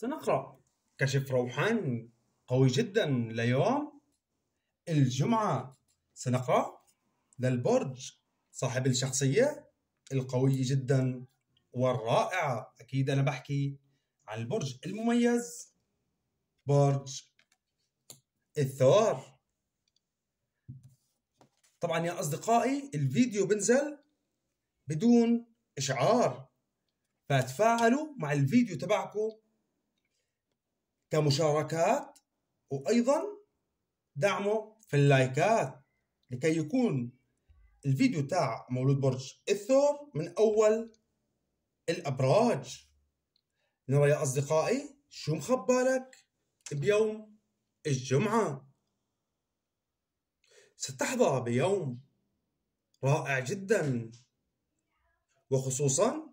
سنقرأ كشف روحاني قوي جدا ليوم الجمعة سنقرأ للبرج صاحب الشخصية القوية جدا والرائعة أكيد أنا بحكي عن البرج المميز برج الثور طبعا يا أصدقائي الفيديو بنزل بدون إشعار فتفاعلوا مع الفيديو تبعكم كمشاركات وايضا دعمه في اللايكات لكي يكون الفيديو تاع مولود برج الثور من اول الابراج نرى يا اصدقائي شو مخبالك بيوم الجمعه ستحظى بيوم رائع جدا وخصوصا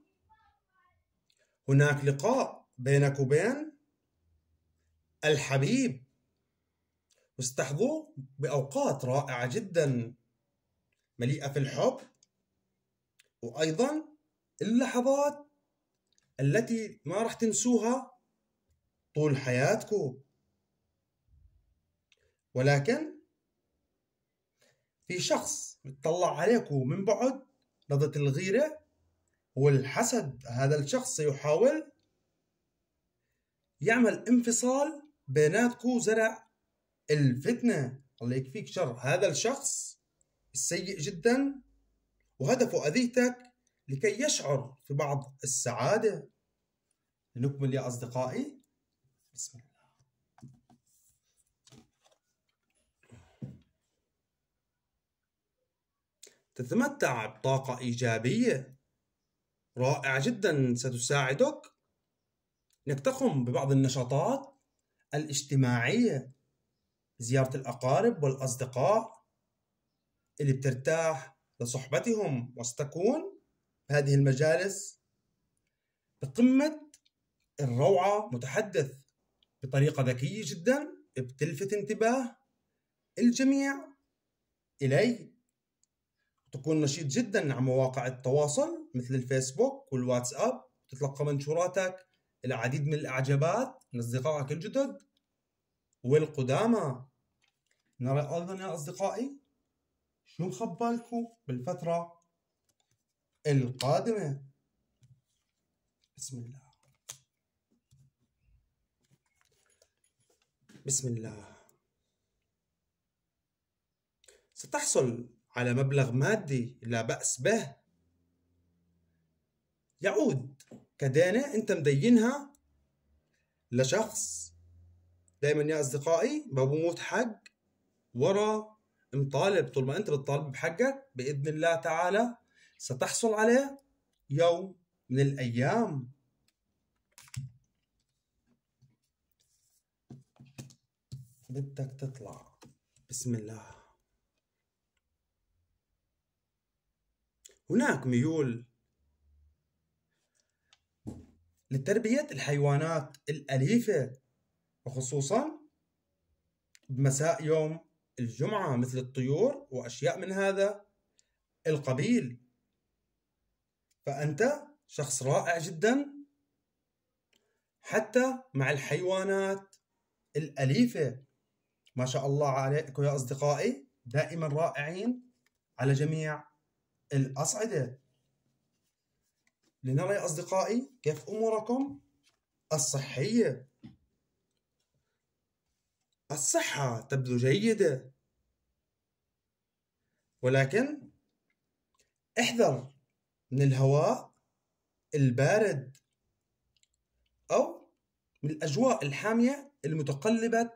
هناك لقاء بينك وبين الحبيب واستحضوه بأوقات رائعة جدا مليئة في الحب وأيضا اللحظات التي ما راح تنسوها طول حياتكم ولكن في شخص يطلع عليكم من بعد نظرة الغيرة والحسد هذا الشخص سيحاول يعمل انفصال بناتكم زرع الفتنة الله يكفيك شر هذا الشخص السيء جدا وهدفه أذيتك لكي يشعر في بعض السعادة لنكمل يا أصدقائي بسم الله تتمتع بطاقة إيجابية رائعة جدا ستساعدك أنك تقوم ببعض النشاطات الاجتماعية زيارة الأقارب والأصدقاء اللي بترتاح لصحبتهم وستكون هذه المجالس بقمة الروعة متحدث بطريقة ذكية جدا بتلفت انتباه الجميع إلي تكون نشيط جدا على مواقع التواصل مثل الفيسبوك والواتساب تتلقى منشوراتك العديد من الإعجابات من أصدقائك الجدد والقدامى نرى أيضا يا أصدقائي شو مخبالكو بالفترة القادمة بسم الله بسم الله ستحصل على مبلغ مادي لا بأس به يعود كدينة أنت مدينها لشخص دايما يا أصدقائي ما بموت حق ورا مطالب طول ما أنت بتطالب بحقك بإذن الله تعالى ستحصل عليه يوم من الأيام بدك تطلع بسم الله هناك ميول لتربية الحيوانات الأليفة وخصوصا بمساء يوم الجمعة مثل الطيور وأشياء من هذا القبيل فأنت شخص رائع جدا حتى مع الحيوانات الأليفة ما شاء الله عليكم يا أصدقائي دائما رائعين على جميع الأصعدة لنرى يا أصدقائي كيف أموركم الصحية الصحة تبدو جيدة ولكن احذر من الهواء البارد أو من الأجواء الحامية المتقلبة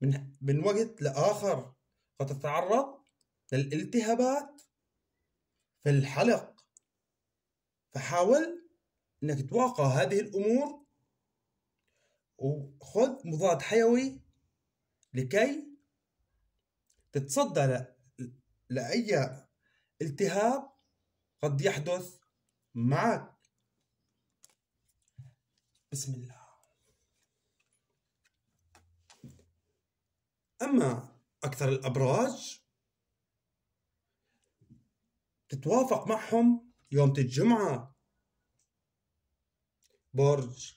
من, من وقت لآخر فتتعرض للالتهابات في الحلق فحاول انك تواقع هذه الامور وخذ مضاد حيوي لكي تتصدى لأي التهاب قد يحدث معك بسم الله أما أكثر الأبراج تتوافق معهم يوم الجمعة برج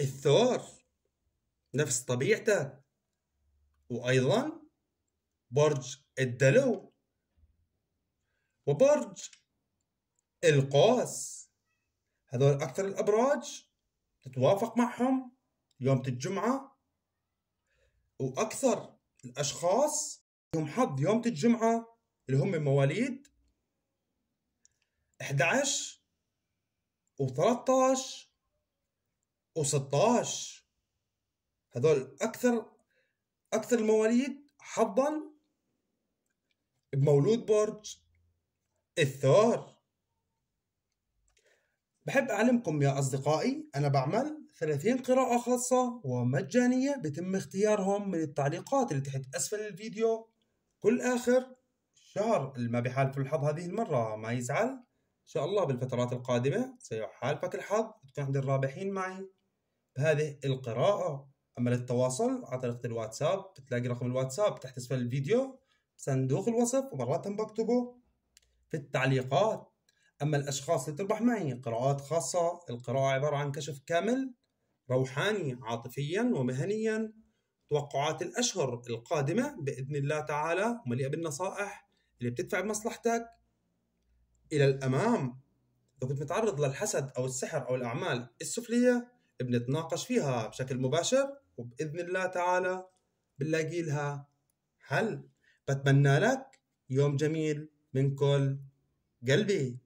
الثور نفس طبيعته وأيضا برج الدلو وبرج القوس هذول أكثر الأبراج تتوافق معهم يوم الجمعة وأكثر الأشخاص هم حظ يوم الجمعة اللي هم مواليد 11 و13 و16 هذول اكثر اكثر المواليد حظا بمولود برج الثور بحب أعلمكم يا أصدقائي أنا بعمل 30 قراءة خاصة ومجانية بتم اختيارهم من التعليقات اللي تحت أسفل الفيديو كل آخر شهر اللي ما بحالفه الحظ هذه المرة ما يزعل إن شاء الله بالفترات القادمة سيحالفك الحظ تكون عند الرابحين معي بهذه القراءة اما للتواصل عن طريق الواتساب بتلاقي رقم الواتساب تحت اسفل الفيديو صندوق الوصف ومرات بكتبه في التعليقات اما الاشخاص اللي تربح معي قراءات خاصه القراءه عباره عن كشف كامل روحاني عاطفيا ومهنيا توقعات الاشهر القادمه باذن الله تعالى مليئه بالنصائح اللي بتدفع بمصلحتك الى الامام لو كنت متعرض للحسد او السحر او الاعمال السفليه بنتناقش فيها بشكل مباشر وباذن الله تعالى بنلاقي لها حل بتمنى لك يوم جميل من كل قلبي